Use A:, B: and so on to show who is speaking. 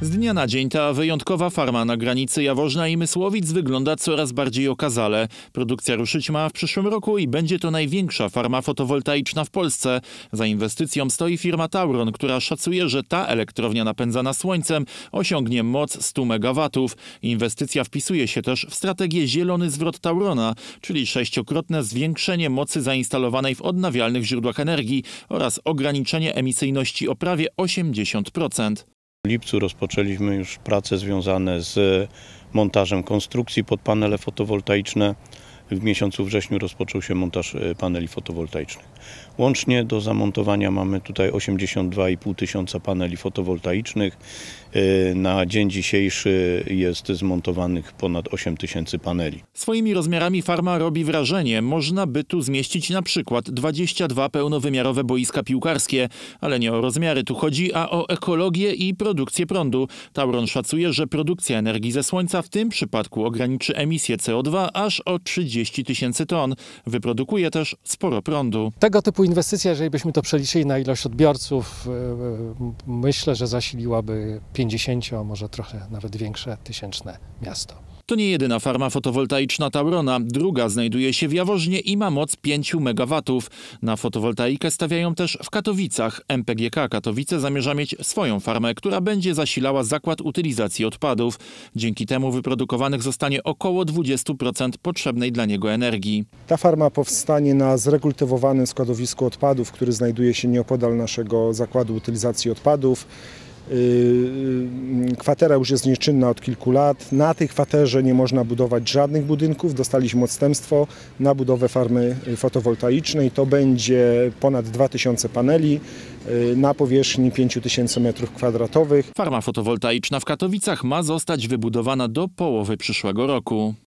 A: Z dnia na dzień ta wyjątkowa farma na granicy Jaworzna i Mysłowic wygląda coraz bardziej okazale. Produkcja ruszyć ma w przyszłym roku i będzie to największa farma fotowoltaiczna w Polsce. Za inwestycją stoi firma Tauron, która szacuje, że ta elektrownia napędzana słońcem osiągnie moc 100 MW. Inwestycja wpisuje się też w strategię Zielony Zwrot Taurona, czyli sześciokrotne zwiększenie mocy zainstalowanej w odnawialnych źródłach energii oraz ograniczenie emisyjności o prawie 80%
B: lipcu rozpoczęliśmy już prace związane z montażem konstrukcji pod panele fotowoltaiczne. W miesiącu wrześniu rozpoczął się montaż e, paneli fotowoltaicznych. Łącznie do zamontowania mamy tutaj 82,5 tysiąca paneli fotowoltaicznych. E, na dzień dzisiejszy jest zmontowanych ponad 8 tysięcy paneli.
A: Swoimi rozmiarami farma robi wrażenie. Można by tu zmieścić na przykład 22 pełnowymiarowe boiska piłkarskie, ale nie o rozmiary tu chodzi, a o ekologię i produkcję prądu. Tauron szacuje, że produkcja energii ze słońca w tym przypadku ograniczy emisję CO2 aż o 30 30 tysięcy ton. Wyprodukuje też sporo prądu.
C: Tego typu inwestycja, jeżeli byśmy to przeliczyli na ilość odbiorców, e, myślę, że zasiliłaby 50, a może trochę nawet większe tysięczne miasto.
A: To nie jedyna farma fotowoltaiczna Taurona. Druga znajduje się w Jaworznie i ma moc 5 MW. Na fotowoltaikę stawiają też w Katowicach. MPGK Katowice zamierza mieć swoją farmę, która będzie zasilała zakład utylizacji odpadów. Dzięki temu wyprodukowanych zostanie około 20% potrzebnej dla niego energii.
C: Ta farma powstanie na zrekultywowanym składowisku odpadów, który znajduje się nieopodal naszego zakładu utylizacji odpadów. Yy, yy, kwatera już jest nieczynna od kilku lat. Na tej kwaterze nie można budować żadnych budynków. Dostaliśmy odstępstwo na budowę farmy fotowoltaicznej. To będzie ponad 2000 paneli yy, na powierzchni 5000
A: m2. Farma fotowoltaiczna w Katowicach ma zostać wybudowana do połowy przyszłego roku.